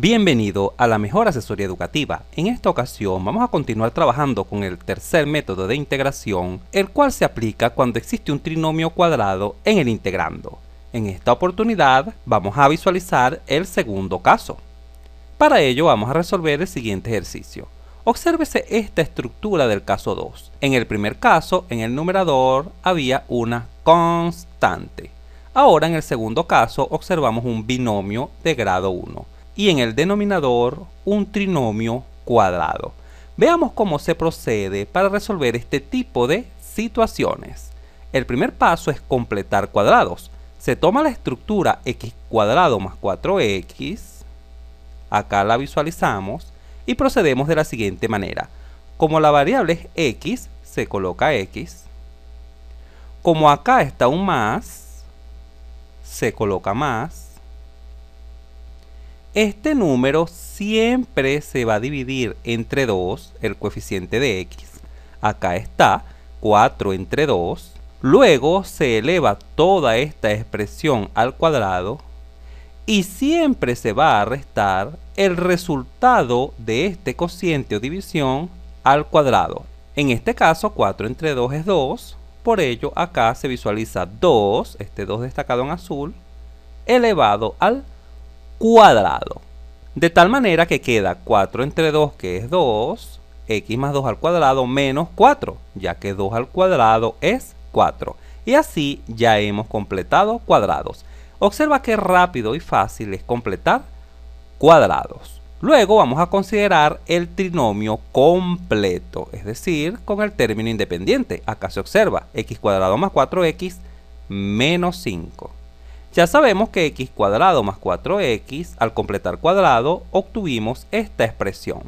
Bienvenido a la mejor asesoría educativa. En esta ocasión vamos a continuar trabajando con el tercer método de integración, el cual se aplica cuando existe un trinomio cuadrado en el integrando. En esta oportunidad vamos a visualizar el segundo caso. Para ello vamos a resolver el siguiente ejercicio. Obsérvese esta estructura del caso 2. En el primer caso, en el numerador había una constante. Ahora en el segundo caso observamos un binomio de grado 1 y en el denominador un trinomio cuadrado. Veamos cómo se procede para resolver este tipo de situaciones. El primer paso es completar cuadrados. Se toma la estructura x cuadrado más 4x, acá la visualizamos, y procedemos de la siguiente manera. Como la variable es x, se coloca x. Como acá está un más, se coloca más este número siempre se va a dividir entre 2, el coeficiente de x. Acá está, 4 entre 2. Luego se eleva toda esta expresión al cuadrado y siempre se va a restar el resultado de este cociente o división al cuadrado. En este caso 4 entre 2 es 2, por ello acá se visualiza 2, este 2 destacado en azul, elevado al cuadrado cuadrado. De tal manera que queda 4 entre 2, que es 2, x más 2 al cuadrado menos 4, ya que 2 al cuadrado es 4. Y así ya hemos completado cuadrados. Observa que rápido y fácil es completar cuadrados. Luego vamos a considerar el trinomio completo, es decir, con el término independiente. Acá se observa x cuadrado más 4x menos 5. Ya sabemos que x cuadrado más 4x, al completar cuadrado, obtuvimos esta expresión.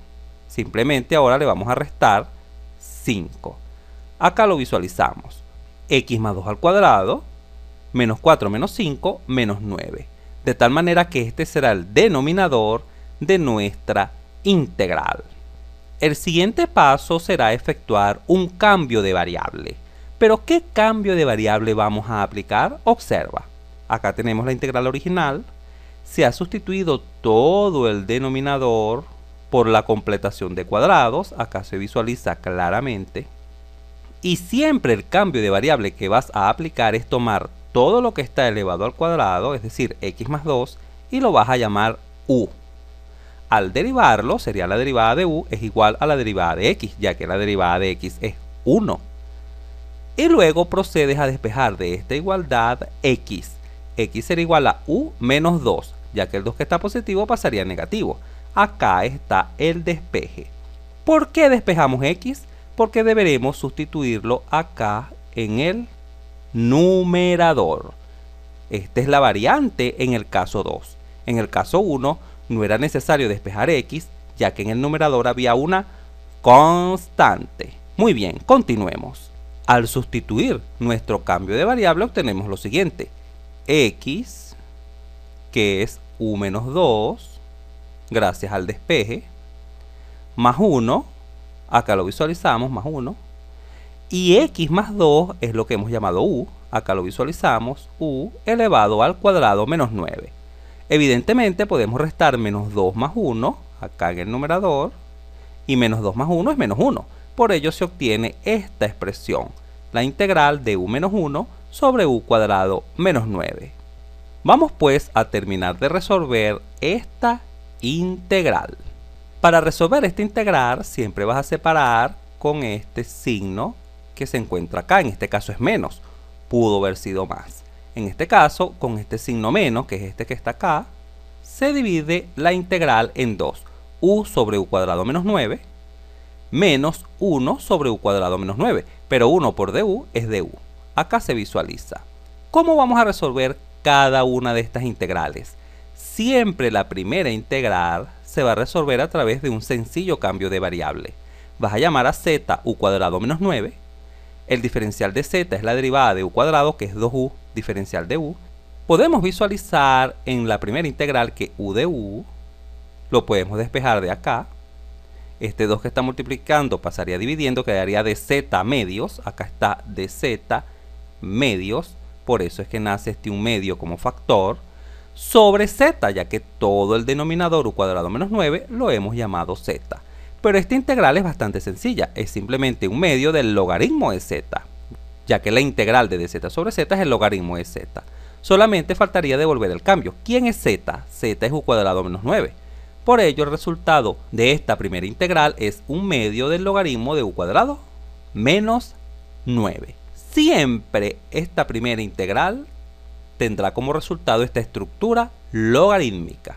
Simplemente ahora le vamos a restar 5. Acá lo visualizamos. x más 2 al cuadrado, menos 4 menos 5, menos 9. De tal manera que este será el denominador de nuestra integral. El siguiente paso será efectuar un cambio de variable. ¿Pero qué cambio de variable vamos a aplicar? Observa acá tenemos la integral original, se ha sustituido todo el denominador por la completación de cuadrados, acá se visualiza claramente, y siempre el cambio de variable que vas a aplicar es tomar todo lo que está elevado al cuadrado, es decir, x más 2, y lo vas a llamar u. Al derivarlo, sería la derivada de u es igual a la derivada de x, ya que la derivada de x es 1. Y luego procedes a despejar de esta igualdad x x será igual a u menos 2, ya que el 2 que está positivo pasaría a negativo. Acá está el despeje. ¿Por qué despejamos x? Porque deberemos sustituirlo acá en el numerador. Esta es la variante en el caso 2. En el caso 1 no era necesario despejar x, ya que en el numerador había una constante. Muy bien, continuemos. Al sustituir nuestro cambio de variable obtenemos lo siguiente x, que es u menos 2, gracias al despeje, más 1, acá lo visualizamos, más 1, y x más 2 es lo que hemos llamado u, acá lo visualizamos, u elevado al cuadrado menos 9. Evidentemente podemos restar menos 2 más 1, acá en el numerador, y menos 2 más 1 es menos 1. Por ello se obtiene esta expresión, la integral de u menos 1 sobre u cuadrado menos 9. Vamos pues a terminar de resolver esta integral. Para resolver esta integral siempre vas a separar con este signo que se encuentra acá, en este caso es menos, pudo haber sido más. En este caso, con este signo menos, que es este que está acá, se divide la integral en dos. u sobre u cuadrado menos 9 menos 1 sobre u cuadrado menos 9, pero 1 por du es du acá se visualiza. ¿Cómo vamos a resolver cada una de estas integrales? Siempre la primera integral se va a resolver a través de un sencillo cambio de variable. Vas a llamar a z u cuadrado menos 9. El diferencial de z es la derivada de u cuadrado, que es 2u diferencial de u. Podemos visualizar en la primera integral que u de u lo podemos despejar de acá. Este 2 que está multiplicando pasaría dividiendo, quedaría de z medios. Acá está de z medios, por eso es que nace este un medio como factor, sobre z, ya que todo el denominador u cuadrado menos 9 lo hemos llamado z. Pero esta integral es bastante sencilla, es simplemente un medio del logaritmo de z, ya que la integral de dz sobre z es el logaritmo de z. Solamente faltaría devolver el cambio. ¿Quién es z? z es u cuadrado menos 9. Por ello, el resultado de esta primera integral es un medio del logaritmo de u cuadrado menos 9 siempre esta primera integral tendrá como resultado esta estructura logarítmica.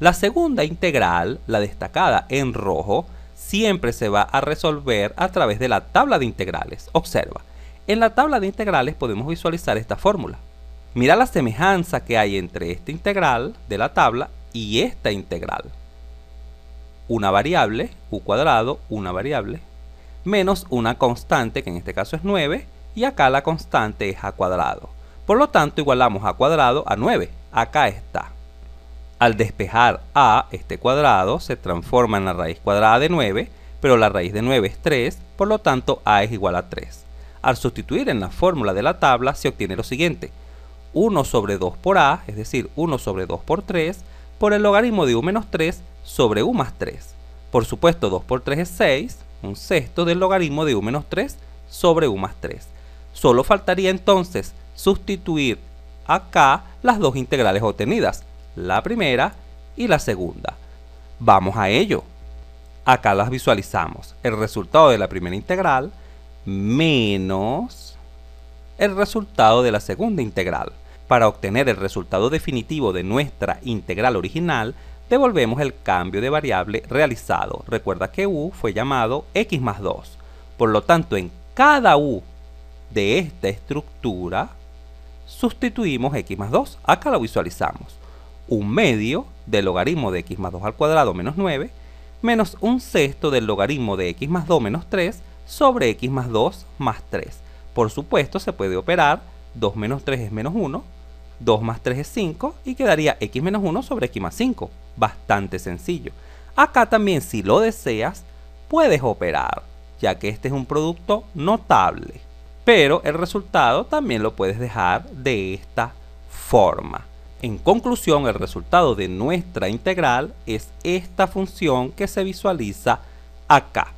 La segunda integral, la destacada en rojo, siempre se va a resolver a través de la tabla de integrales. Observa, en la tabla de integrales podemos visualizar esta fórmula. Mira la semejanza que hay entre esta integral de la tabla y esta integral. Una variable, u cuadrado, una variable, menos una constante, que en este caso es 9, y acá la constante es a cuadrado. Por lo tanto, igualamos a cuadrado a 9. Acá está. Al despejar a este cuadrado, se transforma en la raíz cuadrada de 9, pero la raíz de 9 es 3, por lo tanto a es igual a 3. Al sustituir en la fórmula de la tabla, se obtiene lo siguiente. 1 sobre 2 por a, es decir, 1 sobre 2 por 3, por el logaritmo de u menos 3 sobre u más 3. Por supuesto, 2 por 3 es 6, un sexto del logaritmo de u menos 3 sobre u más 3. Solo faltaría entonces sustituir acá las dos integrales obtenidas, la primera y la segunda. Vamos a ello. Acá las visualizamos. El resultado de la primera integral menos el resultado de la segunda integral. Para obtener el resultado definitivo de nuestra integral original, devolvemos el cambio de variable realizado. Recuerda que u fue llamado x más 2. Por lo tanto, en cada u de esta estructura, sustituimos x más 2. Acá lo visualizamos. Un medio del logaritmo de x más 2 al cuadrado menos 9 menos un sexto del logaritmo de x más 2 menos 3 sobre x más 2 más 3. Por supuesto se puede operar 2 menos 3 es menos 1, 2 más 3 es 5 y quedaría x menos 1 sobre x más 5. Bastante sencillo. Acá también si lo deseas puedes operar, ya que este es un producto notable pero el resultado también lo puedes dejar de esta forma. En conclusión, el resultado de nuestra integral es esta función que se visualiza acá.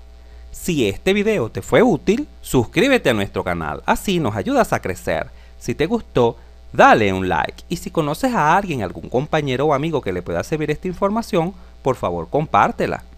Si este video te fue útil, suscríbete a nuestro canal, así nos ayudas a crecer. Si te gustó, dale un like y si conoces a alguien, algún compañero o amigo que le pueda servir esta información, por favor compártela.